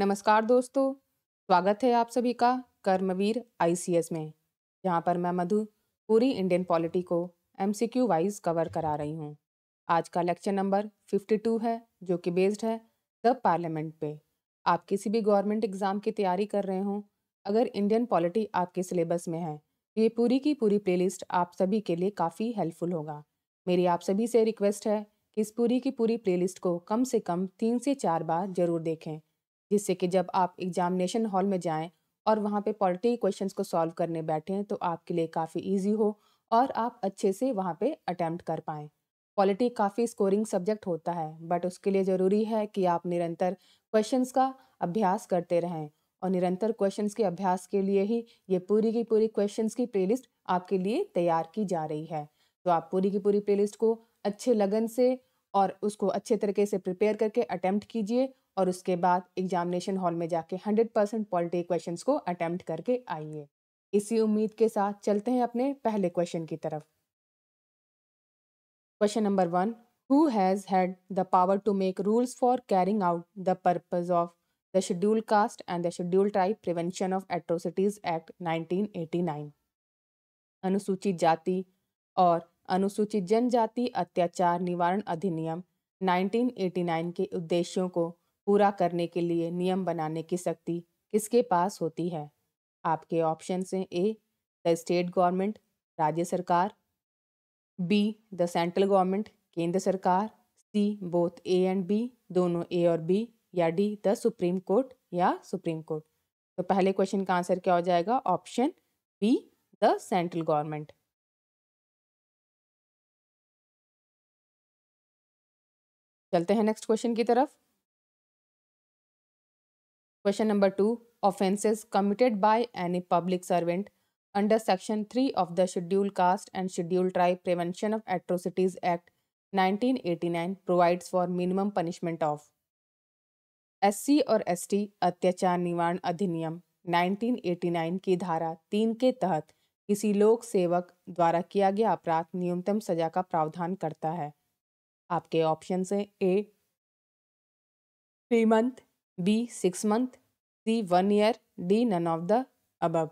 नमस्कार दोस्तों स्वागत है आप सभी का कर्मवीर आईसीएस में जहां पर मैं मधु पूरी इंडियन पॉलिटी को एमसीक्यू वाइज कवर करा रही हूं आज का लेक्चर नंबर 52 है जो कि बेस्ड है द पार्लियामेंट पे आप किसी भी गवर्नमेंट एग्ज़ाम की तैयारी कर रहे हों अगर इंडियन पॉलिटी आपके सिलेबस में है तो ये पूरी की पूरी प्लेलिस्ट आप सभी के लिए काफ़ी हेल्पफुल होगा मेरी आप सभी से रिक्वेस्ट है कि इस पूरी की पूरी प्लेलिस्ट को कम से कम तीन से चार बार ज़रूर देखें जिससे कि जब आप एग्जामिनेशन हॉल में जाएं और वहाँ पे पॉलिटी क्वेश्चंस को सॉल्व करने बैठें तो आपके लिए काफ़ी इजी हो और आप अच्छे से वहाँ पे अटैम्प्ट कर पाएँ पॉलिटी काफ़ी स्कोरिंग सब्जेक्ट होता है बट उसके लिए ज़रूरी है कि आप निरंतर क्वेश्चन का अभ्यास करते रहें और निरंतर क्वेश्चंस के अभ्यास के लिए ही ये पूरी की पूरी क्वेश्चंस की प्लेलिस्ट आपके लिए तैयार की जा रही है तो आप पूरी की पूरी प्लेलिस्ट को अच्छे लगन से और उसको अच्छे तरीके से प्रिपेयर करके अटैम्प्ट कीजिए और उसके बाद एग्जामिनेशन हॉल में जाके हंड्रेड परसेंट पॉलिटिक क्वेश्चन को अटैम्प्ट करके आइए इसी उम्मीद के साथ चलते हैं अपने पहले क्वेश्चन की तरफ question number one who has had the power to make rules for carrying out the purpose of the scheduled caste and the scheduled tribe prevention of atrocities act 1989 अनुसूचित जाति और अनुसूचित जनजाति अत्याचार निवारण अधिनियम 1989 के उद्देश्यों को पूरा करने के लिए नियम बनाने की शक्ति किसके पास होती है आपके ऑप्शन हैं ए द स्टेट गवर्नमेंट राज्य सरकार बी द सेंट्रल गवर्नमेंट केंद्र सरकार C both A and B दोनों ए और बी या डी द सुप्रीम कोर्ट या सुप्रीम कोर्ट तो पहले क्वेश्चन का आंसर क्या हो जाएगा option B the central government चलते हैं नेक्स्ट क्वेश्चन की तरफ question number two offences committed by any public servant under section three of the scheduled caste and scheduled tribe prevention of atrocities act 1989 provides for minimum punishment of SC और ST अत्याचार निवारण अधिनियम 1989 की धारा तीन के तहत किसी लोक सेवक द्वारा किया गया अपराध न्यूनतम सजा का प्रावधान करता है आपके ऑप्शन है A three B six month C one year D none of the above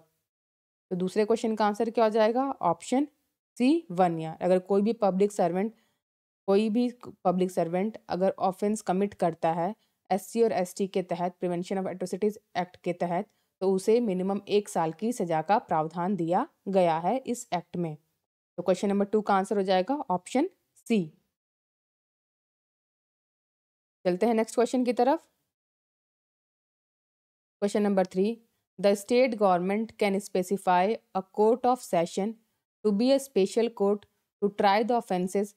तो दूसरे क्वेश्चन का आंसर क्या हो जाएगा ऑप्शन सी वन ईयर अगर कोई भी पब्लिक सर्वेंट कोई भी पब्लिक सर्वेंट अगर ऑफेंस कमिट करता है एस और एस के तहत प्रिवेंशन ऑफ एट्रोसिटीज़ एक्ट के तहत तो उसे मिनिमम एक साल की सजा का प्रावधान दिया गया है इस एक्ट में तो क्वेश्चन नंबर टू का आंसर हो जाएगा ऑप्शन सी चलते हैं नेक्स्ट क्वेश्चन की तरफ question number three the state government can specify a court of session to be a special court to try the offences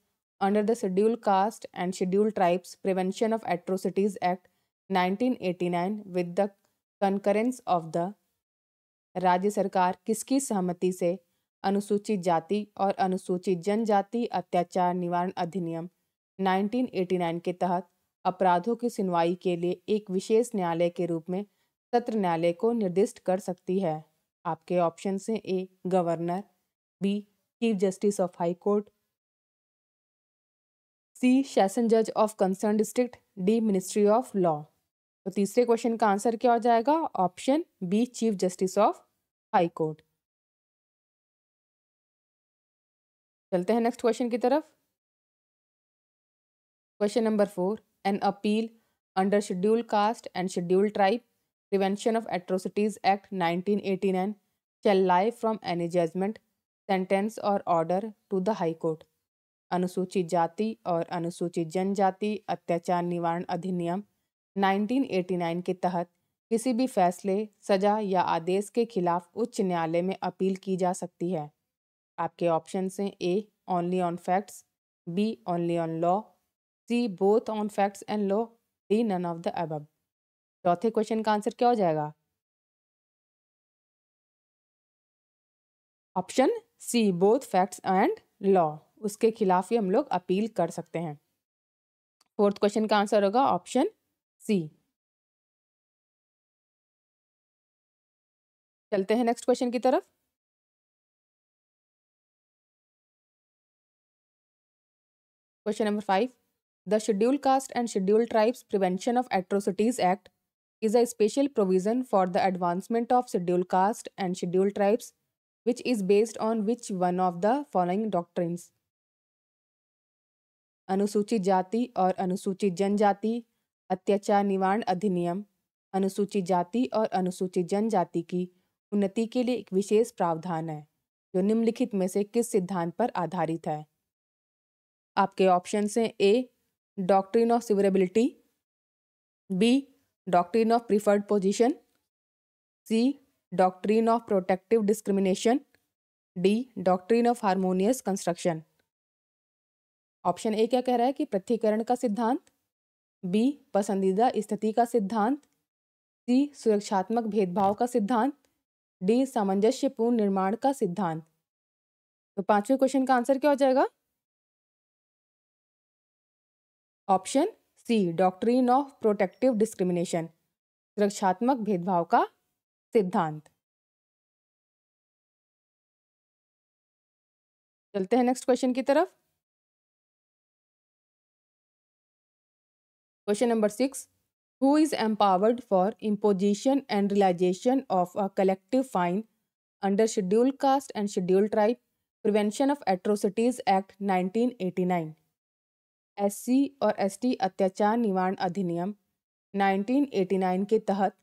under the scheduled caste and scheduled tribes prevention of atrocities act 1989 with the concurrence of the राज्य सरकार किसकी सहमति से अनुसूचित जाति और अनुसूचित जनजाति अत्याचार निवारण अधिनियम 1989 के तहत अपराधों की सुनवाई के लिए एक विशेष न्यायालय के रूप में सत्र न्यायालय को निर्दिष्ट कर सकती है आपके ऑप्शन से A governor B chief justice of high court C session जज of concern district D ministry of law तो तीसरे क्वेश्चन का आंसर क्या हो जाएगा option B chief justice of high court चलते हैं नेक्स्ट क्वेश्चन की तरफ question number four an appeal under scheduled caste and scheduled tribe prevention of atrocities act 1989 shall live from any judgment sentence और order to the high court अनुसूचित जाति और अनुसूचित जनजाति अत्याचार निवारण अधिनियम 1989 के तहत किसी भी फैसले सजा या आदेश के खिलाफ उच्च न्यायालय में अपील की जा सकती है आपके ऑप्शन हैं A only on facts B only on law C both on facts and law D none of the above चौथे क्वेश्चन का आंसर क्या हो जाएगा option C both facts and law उसके खिलाफ ही हम लोग अपील कर सकते हैं फोर्थ क्वेश्चन का आंसर होगा ऑप्शन सी चलते हैं नेक्स्ट क्वेश्चन की तरफ question number five the scheduled caste and scheduled tribes prevention of atrocities act is a special provision for the advancement of scheduled caste and scheduled tribes, which is based on which one of the following doctrines? anusuchit jati और anusuchit janjati atyachar nivaran adhiniyam anusuchit jati और anusuchit janjati ki unnati ke liye ek vishesh pravdhan hai jo निम्नलिखित mein se kis siddhant par aadharit hai aapke options hain a doctrine of severability b doctrine of preferred position c doctrine of protective discrimination d doctrine of harmonious construction option A क्या कह रहा है कि पृथ्वीकरण का सिद्धांत B पसंदीदा स्थिति का सिद्धांत सी सुरक्षात्मक भेदभाव का सिद्धांत डी सामंजस्यपूर्ण निर्माण का सिद्धांत तो पांचवें क्वेश्चन का आंसर क्या हो जाएगा option C doctrine of protective discrimination सुरक्षात्मक भेदभाव का सिद्धांत चलते हैं नेक्स्ट क्वेश्चन की तरफ question number six who is empowered for imposition and realisation of a collective fine under scheduled caste and scheduled tribe prevention of atrocities act 1989 SC और ST अत्याचार निवारण अधिनियम 1989 के तहत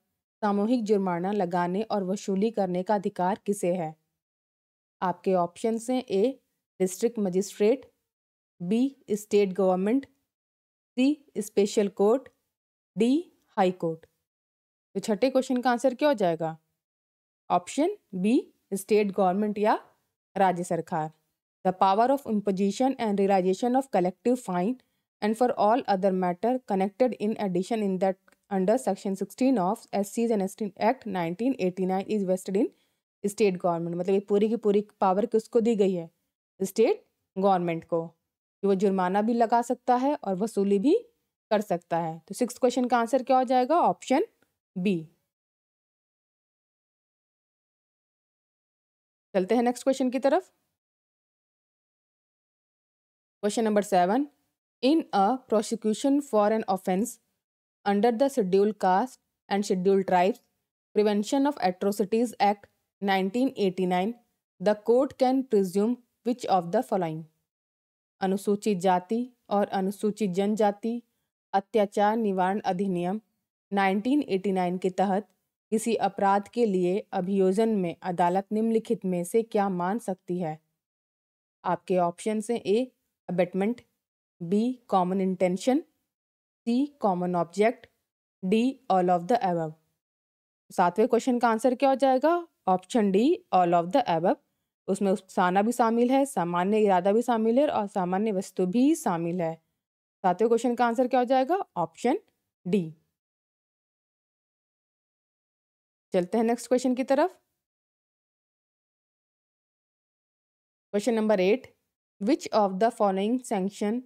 सामूहिक जुर्माना लगाने और वसूली करने का अधिकार किसे है आपके ऑप्शन हैं A district magistrate B state government C special court D high court तो छठे क्वेश्चन का आंसर क्या हो जाएगा ऑप्शन बी स्टेट गवर्नमेंट या राज्य सरकार the power of imposition and realisation of collective fine and for all other matter connected in addition in that under section sixteen of एस सीज and S T act nineteen eighty nine is vested in state government मतलब ये पूरी की पूरी power किसको दी गई है स्टेट गवर्नमेंट को कि वो जुर्माना भी लगा सकता है और वसूली भी कर सकता है तो सिक्स क्वेश्चन का आंसर क्या हो जाएगा ऑप्शन बी चलते हैं नेक्स्ट क्वेश्चन की तरफ question number seven in a prosecution for an offence under the scheduled caste and scheduled tribe prevention of atrocities act nineteen eighty nine the court can presume which of the following अनुसूचित जाति और अनुसूचित जनजाति अत्याचार निवारण अधिनियम 1989 के तहत किसी अपराध के लिए अभियोजन में अदालत निम्नलिखित में से क्या मान सकती है आपके ऑप्शन से A abetment b common intention c common object d all of the above सातवें क्वेश्चन का आंसर क्या हो जाएगा option D all of the above उसमें उकसाना भी शामिल है सामान्य इरादा भी शामिल है और सामान्य वस्तु भी शामिल है सातवें क्वेश्चन का आंसर क्या हो जाएगा ऑप्शन डी चलते हैं नेक्स्ट क्वेश्चन की तरफ question number eight which of the following sanction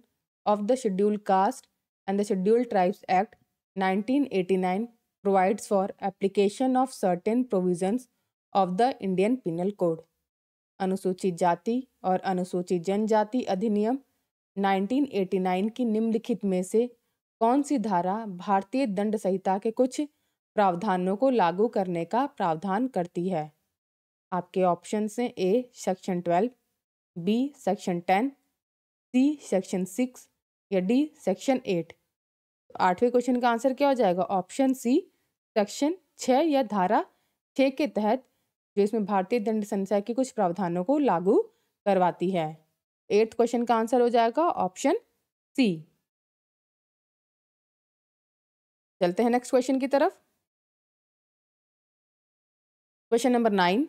of the scheduled caste and the scheduled tribes act 1989 provides for application of certain provisions of the indian penal code अनुसूचित जाति और अनुसूचित जनजाति अधिनियम 1989 की निम्नलिखित में से कौन सी धारा भारतीय दंड संहिता के कुछ प्रावधानों को लागू करने का प्रावधान करती है आपके ऑप्शन हैं A section twelve B section ten C section six या डी सेक्शन एट आठवें क्वेश्चन का आंसर क्या हो जाएगा ऑप्शन सी सेक्शन छः या धारा छः के तहत जो इसमें भारतीय दंड संख्या के कुछ प्रावधानों को लागू करवाती है एट्थ क्वेश्चन का आंसर हो जाएगा ऑप्शन सी चलते हैं नेक्स्ट क्वेश्चन की तरफ question number nine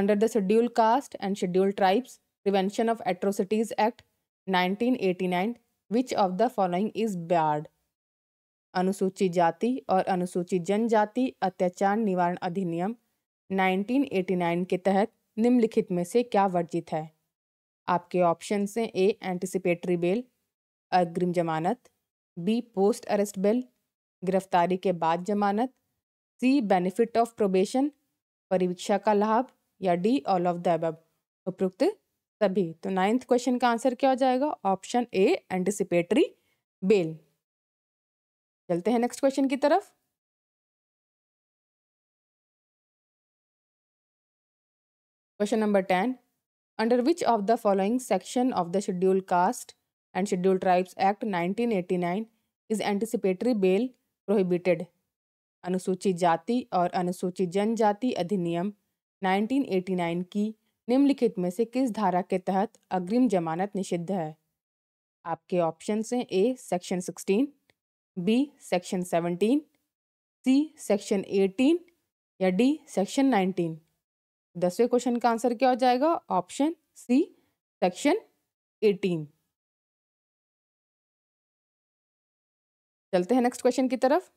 under the scheduled caste and scheduled tribes prevention of atrocities act 1989 which of the following is barred अनुसूचित जाति और अनुसूचित जनजाति अत्याचार निवारण अधिनियम 1989 के तहत निम्नलिखित में से क्या वर्जित है आपके ऑप्शन हैं ए एंटिसिपेटरी बेल अग्रिम जमानत बी पोस्ट अरेस्ट बेल गिरफ्तारी के बाद जमानत सी बेनिफिट ऑफ प्रोबेशन परिवीक्षा का लाभ या डी ऑल ऑफ द उपयुक्त सभी तो नाइन्थ क्वेश्चन का आंसर क्या हो जाएगा ऑप्शन ए एंटिसिपेटरी बेल चलते हैं नेक्स्ट क्वेश्चन की तरफ question number ten under which of the following section of the scheduled caste and scheduled tribes act 1989 is anticipatory bail prohibited अनुसूचित जाति और अनुसूचित जनजाति अधिनियम 1989 की निम्नलिखित में से किस धारा के तहत अग्रिम जमानत निषिद्ध है आपके ऑप्शन हैं A section 16, B section 17, C section 18 या डी सेक्शन 19। दसवें क्वेश्चन का आंसर क्या हो जाएगा ऑप्शन सी सेक्शन 18। चलते हैं नेक्स्ट क्वेश्चन की तरफ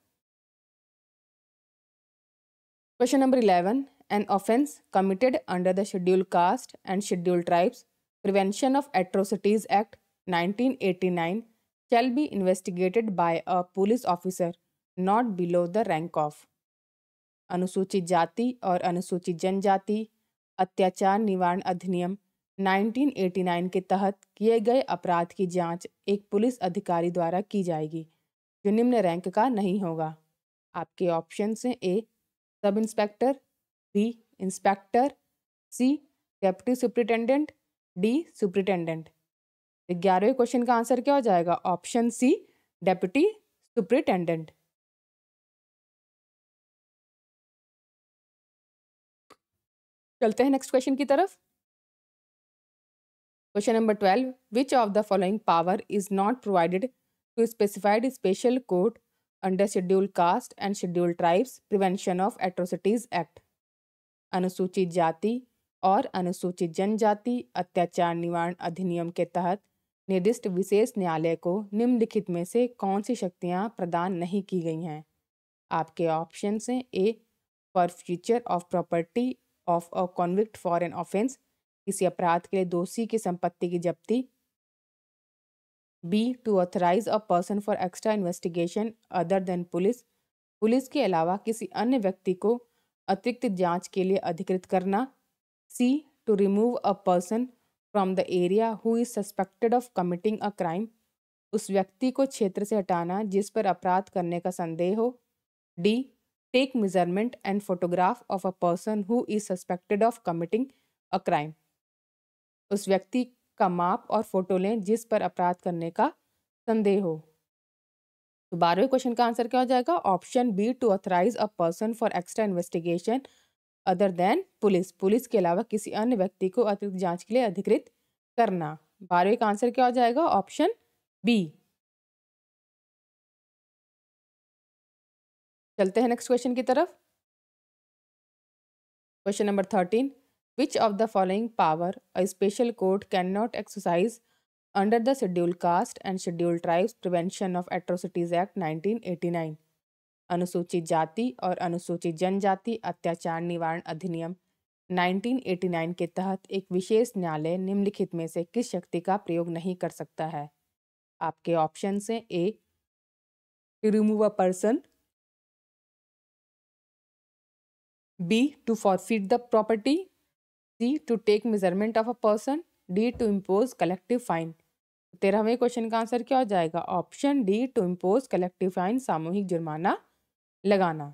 question number eleven an offence committed under the Scheduled Caste and Scheduled Tribes Prevention of Atrocities Act 1989 shall be investigated by a police officer not below the rank of अनुसूचित जाति और अनुसूचित जनजाति अत्याचार निवारण अधिनियम 1989 के तहत किए गए अपराध की जांच एक पुलिस अधिकारी द्वारा की जाएगी जो निम्न रैंक का नहीं होगा आपके ऑप्शन हैं A sub inspector B inspector C deputy superintendent D superintendent ग्यारहवें क्वेश्चन का आंसर क्या हो जाएगा ऑप्शन सी डेप्यूटी सुप्रिटेंडेंट चलते हैं नेक्स्ट क्वेश्चन की तरफ question number twelve which of the following power is not provided to specified special court under scheduled caste and scheduled tribes prevention of atrocities act अनुसूचित जाति और अनुसूचित जनजाति अत्याचार निवारण अधिनियम के तहत निर्दिष्ट विशेष न्यायालय को निम्नलिखित में से कौन सी शक्तियां प्रदान नहीं की गई हैं आपके ऑप्शन हैं A for future of property of a convict for an offence किसी अपराध के लिए दोषी की संपत्ति की जब्ती B to authorise a person for extra investigation other than police police के अलावा किसी अन्य व्यक्ति को अतिरिक्त जांच के लिए अधिकृत करना C to remove a person from the area who is suspected of committing a crime उस व्यक्ति को क्षेत्र से हटाना जिस पर अपराध करने का संदेह हो D take measurement and photograph of a person who is suspected of committing a crime उस व्यक्ति का माप और फोटो लें जिस पर अपराध करने का संदेह हो तो बारहवें क्वेश्चन का आंसर क्या हो जाएगा option B to authorise a person for extra investigation other than police police के अलावा किसी अन्य व्यक्ति को अतिरिक्त जांच के लिए अधिकृत करना बारहवें का आंसर क्या हो जाएगा ऑप्शन बी चलते हैं नेक्स्ट क्वेश्चन की तरफ question number thirteen which of the following power a special court can not exercise under the Scheduled Caste and Scheduled Tribes Prevention of Atrocities Act 1989 अनुसूचित जाति और अनुसूचित जनजाति अत्याचार निवारण अधिनियम 1989 के तहत एक विशेष न्यायालय निम्नलिखित में से किस शक्ति का प्रयोग नहीं कर सकता है आपके ऑप्शन हैं A to remove a person B to forfeit the property C to take measurement of a person D to impose collective fine तेरहवें क्वेश्चन का आंसर क्या हो जाएगा option D to impose collective fine सामूहिक जुर्माना लगाना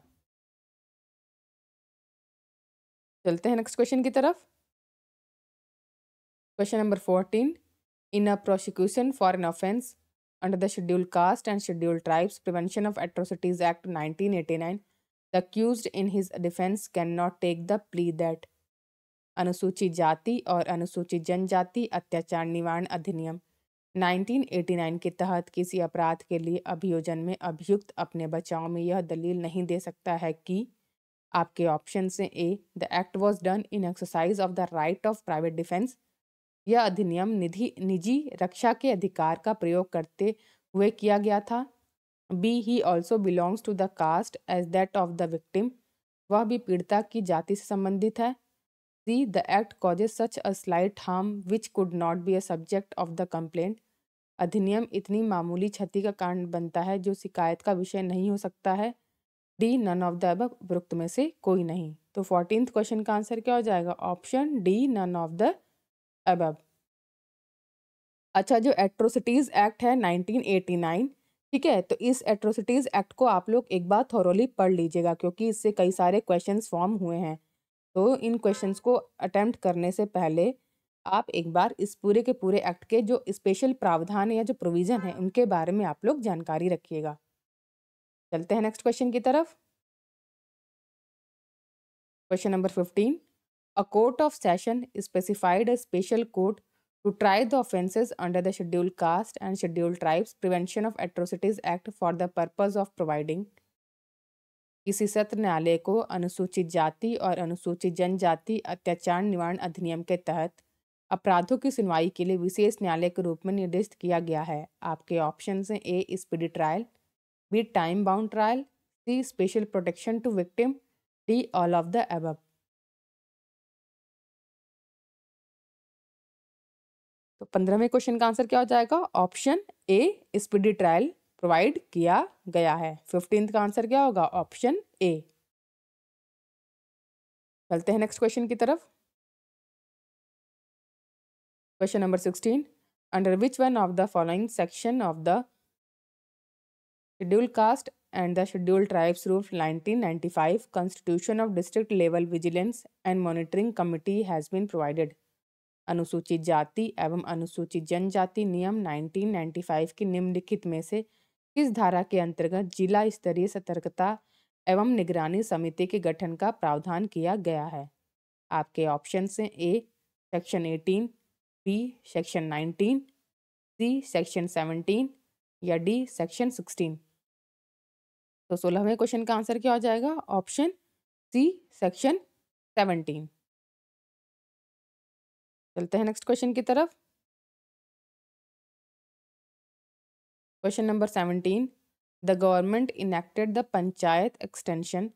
चलते हैं नेक्स्ट क्वेश्चन की तरफ question number fourteen in a prosecution for an offence under the scheduled caste and scheduled tribes prevention of atrocities act nineteen eighty nine the accused in his defence can not take the plea that अनुसूचित जाति और अनुसूचित जनजाति अत्याचार निवारण अधिनियम 1989 1989 के तहत किसी अपराध के लिए अभियोजन में अभियुक्त अपने बचाव में यह दलील नहीं दे सकता है कि आपके ऑप्शन से A the act was done in exercise of the right of private defence यह अधिनियम निधि निजी रक्षा के अधिकार का प्रयोग करते हुए किया गया था B he also belongs to the caste as that of the victim वह भी पीड़िता की जाति से संबंधित है C the act causes such a slight harm which could not be a subject of the complaint अधिनियम इतनी मामूली क्षति का कारण बनता है जो शिकायत का विषय नहीं हो सकता है डी नन ऑफ द अब उपरोक्त में से कोई नहीं तो फोर्टीन क्वेश्चन का आंसर क्या हो जाएगा option D none of the above अच्छा जो एट्रोसिटीज़ एक्ट है 1989 ठीक है तो इस एट्रोसिटीज़ एक्ट को आप लोग एक बार थोरोली पढ़ लीजिएगा क्योंकि इससे कई सारे क्वेश्चंस फॉर्म हुए हैं तो इन क्वेश्चंस को अटेम्प्ट करने से पहले आप एक बार इस पूरे के पूरे एक्ट के जो स्पेशल प्रावधान या जो प्रोविज़न है उनके बारे में आप लोग जानकारी रखिएगा चलते हैं नेक्स्ट क्वेश्चन की तरफ question number fifteen a court of session specified a special court to try the offences under the scheduled caste and scheduled tribes prevention of atrocities act for the purpose of providing किसी सत्र न्यायालय को अनुसूचित जाति और अनुसूचित जनजाति अत्याचार निवारण अधिनियम के तहत अपराधों की सुनवाई के लिए विशेष न्यायालय के रूप में निर्दिष्ट किया गया है आपके ऑप्शन हैं A speedy trial B time bound trial C special protection to victim D all of the above तो पंद्रहवें क्वेश्चन का आंसर क्या हो जाएगा option A speedy trial provide किया गया है फिफ्टींथ का आंसर क्या होगा ऑप्शन ए चलते हैं नेक्स्ट क्वेश्चन की तरफ Question number 16. Under which one of the following section of the scheduled caste and the scheduled tribes rule 1995 constitution of district level vigilance and monitoring committee has been provided अनुसूचित जाति एवं अनुसूचित जनजाति नियम 1995 की निम्नलिखित में से किस धारा के अंतर्गत जिला स्तरीय सतर्कता एवं निगरानी समिति के गठन का प्रावधान किया गया है आपके ऑप्शन हैं A section 18 B section nineteen C section seventeen या डी सेक्शन सिक्सटीन तो सोलहवें क्वेश्चन का आंसर क्या हो जाएगा ऑप्शन सी सेक्शन सेवनटीन चलते हैं नेक्स्ट क्वेश्चन की तरफ question number seventeen the government enacted the panchayat extension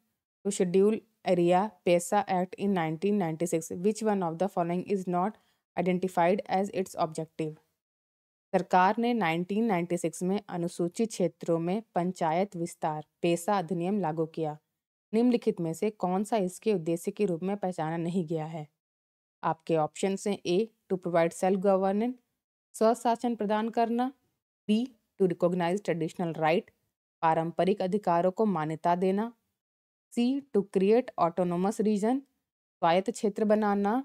to scheduled area PESA act in 1996 which one of the following is not identified as its objective सरकार ने 1996 में अनुसूचित क्षेत्रों में पंचायत विस्तार पेशा अधिनियम लागू किया निम्नलिखित में से कौन सा इसके उद्देश्य के रूप में पहचाना नहीं गया है आपके ऑप्शन हैं A to provide self governance स्वशासन प्रदान करना B to recognise traditional right पारंपरिक अधिकारों को मान्यता देना C to create autonomous region स्वायत्त क्षेत्र बनाना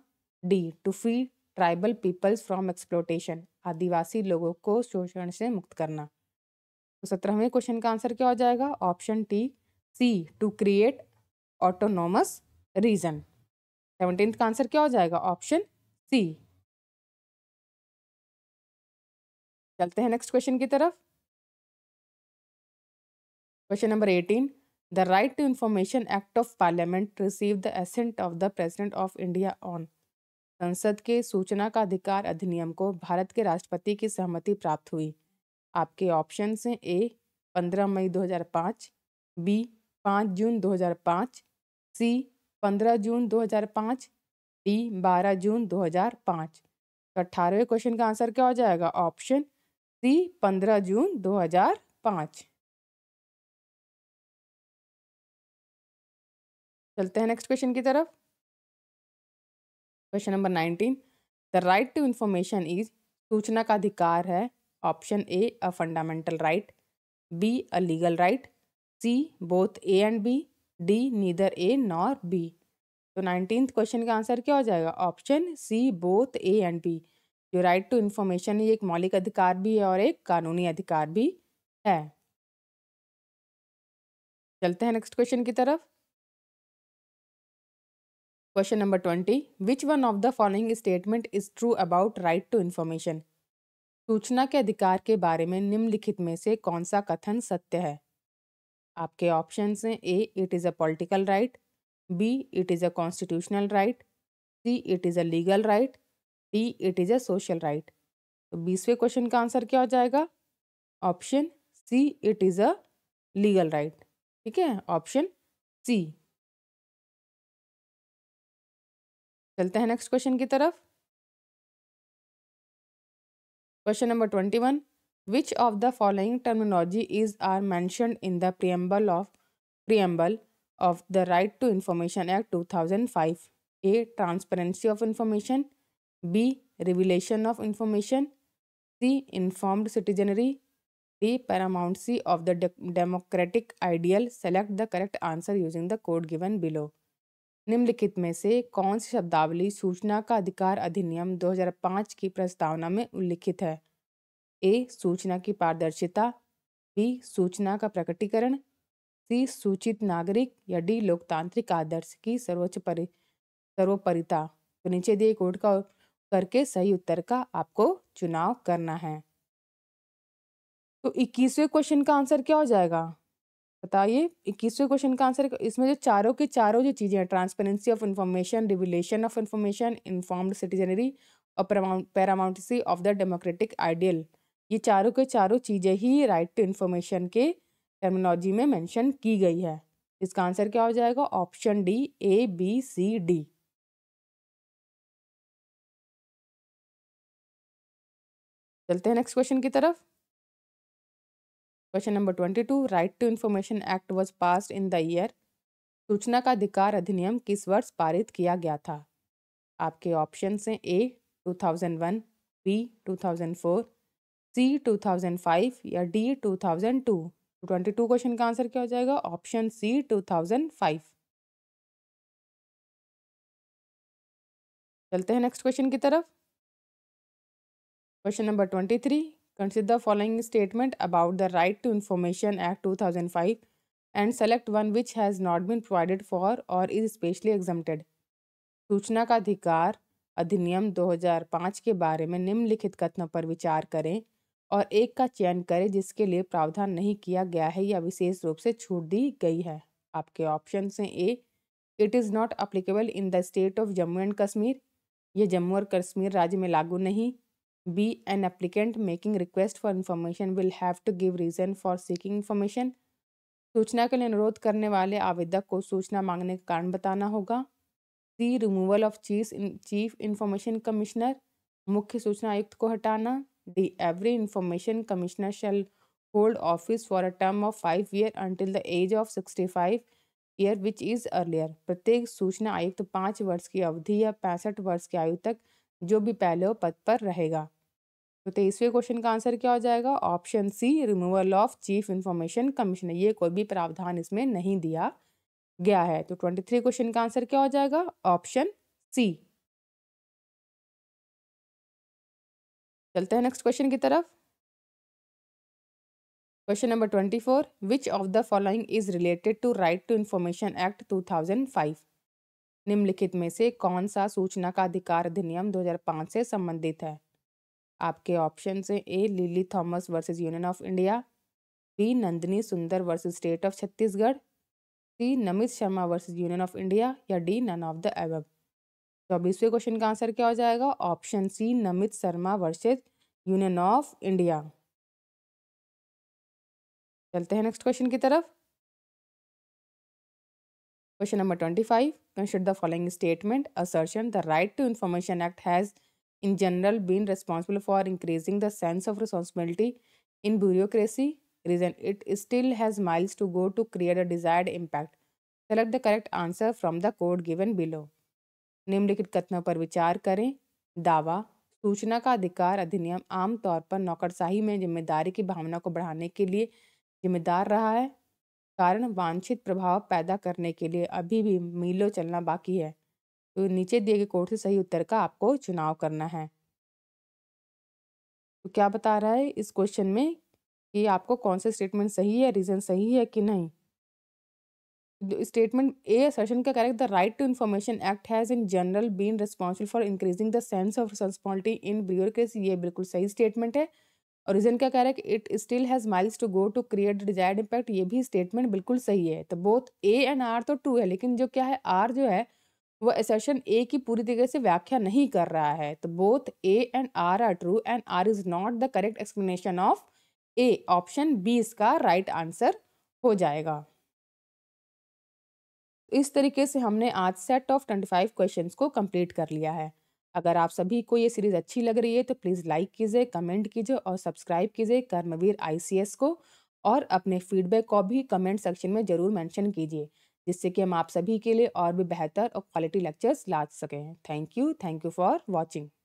D to free tribal peoples from exploitation आदिवासी लोगों को शोषण से मुक्त करना तो सत्रहवें क्वेश्चन का आंसर क्या हो जाएगा option T C to create autonomous region seventeen का आंसर क्या हो जाएगा ऑप्शन सी चलते हैं नेक्स्ट क्वेश्चन की तरफ question number eighteen the right to information act of parliament receive the assent of the president of India on संसद के सूचना का अधिकार अधिनियम को भारत के राष्ट्रपति की सहमति प्राप्त हुई आपके ऑप्शन हैं ए 15 मई 2005 बी 5 जून 2005 सी 15 जून 2005 डी 12 जून 2005 तो अठारहवें क्वेश्चन का आंसर क्या हो जाएगा ऑप्शन सी 15 जून 2005 चलते हैं नेक्स्ट क्वेश्चन की तरफ question number nineteen the right to information is सूचना का अधिकार है option A a fundamental right B a legal right C both A and B D neither A nor B तो नाइनटीन क्वेश्चन का answer क्या हो जाएगा option C both A and B जो राइट टू इन्फॉर्मेशन है ये एक मौलिक अधिकार भी है और एक कानूनी अधिकार भी है चलते हैं नेक्स्ट क्वेश्चन की तरफ question number twenty which one of the following statement is true about right to information सूचना के अधिकार के बारे में निम्नलिखित में से कौन सा कथन सत्य है आपके ऑप्शन हैं A it is a political right B it is a constitutional right C it is a legal right D it is a social right तो बीसवें क्वेश्चन का आंसर क्या हो जाएगा option C it is a legal right ठीक है option C चलते हैं नेक्स्ट क्वेश्चन की तरफ question number twenty one which of the following terminology is are mention in the preamble of preamble of the right to information act two thousand five A transparency of information B revelation of information C informed citizenry D paramountcy of the democratic ideal select the correct answer using the code given below निम्नलिखित में से कौन सी शब्दावली सूचना का अधिकार अधिनियम 2005 की प्रस्तावना में उल्लिखित है ए सूचना की पारदर्शिता बी सूचना का प्रकटीकरण सी सूचित नागरिक या डी लोकतांत्रिक आदर्श की सर्वोच्च परि सर्वोपरिता तो नीचे दिए कोड का करके सही उत्तर का आपको चुनाव करना है तो इक्कीसवें क्वेश्चन का आंसर क्या हो जाएगा बताइए इक्कीसवें क्वेश्चन का आंसर इसमें जो चारों के चारों जो चीज़ें हैं transparency of information revelation of information informed citizenry और paramountcy of the democratic ideal ये चारों के चारों चीज़ें ही राइट टू इन्फॉर्मेशन के टर्मिनोलॉजी में मैंशन की गई है इसका आंसर क्या हो जाएगा option D A B C D चलते हैं नेक्स्ट क्वेश्चन की तरफ question number twenty two right to information act was pass in the year सूचना का अधिकार अधिनियम किस वर्ष पारित किया गया था आपके ऑप्शन हैं A two thousand one B two thousand four C two thousand five या D two two thousand twenty two question का आंसर क्या हो जाएगा option C two thousand five चलते हैं नेक्स्ट क्वेश्चन की तरफ question number twenty three Consider statement following statement about the Right to Information Act 2005 and select one which has not been provided for or is specially exempted. सूचना का अधिकार अधिनियम 2005 के बारे में निम्नलिखित कथनों पर विचार करें और एक का चयन करें जिसके लिए प्रावधान नहीं किया गया है या विशेष रूप से छूट दी गई है आपके ऑप्शन हैं A it is not applicable in the state of Jammu and Kashmir यह जम्मू और कश्मीर राज्य में लागू नहीं B an applicant making request for information will have to give reason for seeking information सूचना के लिए अनुरोध करने वाले आवेदक को सूचना मांगने का कारण बताना होगा C removal of chief chief information commissioner मुख्य सूचना आयुक्त को हटाना D every information commissioner shall hold office for a term of five year until the age of sixty five year which is earlier प्रत्येक सूचना आयुक्त पाँच वर्ष की अवधि या पैंसठ वर्ष की आयु तक जो भी पहले पद पर रहेगा तो तेईसवें क्वेश्चन का आंसर क्या हो जाएगा option C removal of chief information commissioner ये कोई भी प्रावधान इसमें नहीं दिया गया है तो ट्वेंटी थ्री क्वेश्चन का आंसर क्या हो जाएगा ऑप्शन सी चलते हैं नेक्स्ट क्वेश्चन की तरफ question number twenty four which of the following is related to right to information act two thousand five निम्नलिखित में से कौन सा सूचना का अधिकार अधिनियम 2005 से संबंधित है आपके ऑप्शन हैं A Lily Thomas versus Union of India B Nandini Sundar versus state of Chhattisgarh C Namit Sharma versus Union of India या D none of the above चौबीसवें क्वेश्चन का आंसर क्या हो जाएगा option C Namit Sharma versus Union of India चलते हैं नेक्स्ट क्वेश्चन की तरफ Question number 25. Consider the following statement. Assertion The Right to Information Act has, in general, been responsible for increasing the sense of responsibility in bureaucracy. Reason It still has miles to go to create a desired impact. Select the correct answer from the code given below. निम्नलिखित कथनों पर विचार करें दावा सूचना का अधिकार अधिनियम आमतौर पर नौकरशाही में जिम्मेदारी की भावना को बढ़ाने के लिए जिम्मेदार रहा है कारण वांछित प्रभाव पैदा करने के लिए अभी भी मीलों चलना बाकी है तो नीचे दिए गए कोर्ट से सही उत्तर का आपको चुनाव करना है तो क्या बता रहा है इस क्वेश्चन में कि आपको कौन सा स्टेटमेंट सही है रीज़न सही है कि नहीं तो स्टेटमेंट ए सेशन का correct the right to information act has in general been responsible for increasing the sense of responsibility in bureaucracy ये बिल्कुल सही स्टेटमेंट है और रीजन क्या कह रहा है कि it still has miles to go to create desired impact ये भी स्टेटमेंट बिल्कुल सही है तो बोथ ए एंड आर तो ट्रू है लेकिन जो क्या है आर जो है वो एसेशन ए की पूरी तरीके से व्याख्या नहीं कर रहा है तो both A and R are true and R is not the correct explanation of A option B इसका राइट right आंसर हो जाएगा इस तरीके से हमने आज set of twenty five question को कंप्लीट कर लिया है अगर आप सभी को ये सीरीज़ अच्छी लग रही है तो प्लीज़ लाइक कीजिए कमेंट कीजिए और सब्सक्राइब कीजिए कर्मवीर आईसीएस को और अपने फीडबैक को भी कमेंट सेक्शन में ज़रूर मेंशन कीजिए जिससे कि हम आप सभी के लिए और भी बेहतर और क्वालिटी लेक्चर्स ला सकें thank you thank you for watching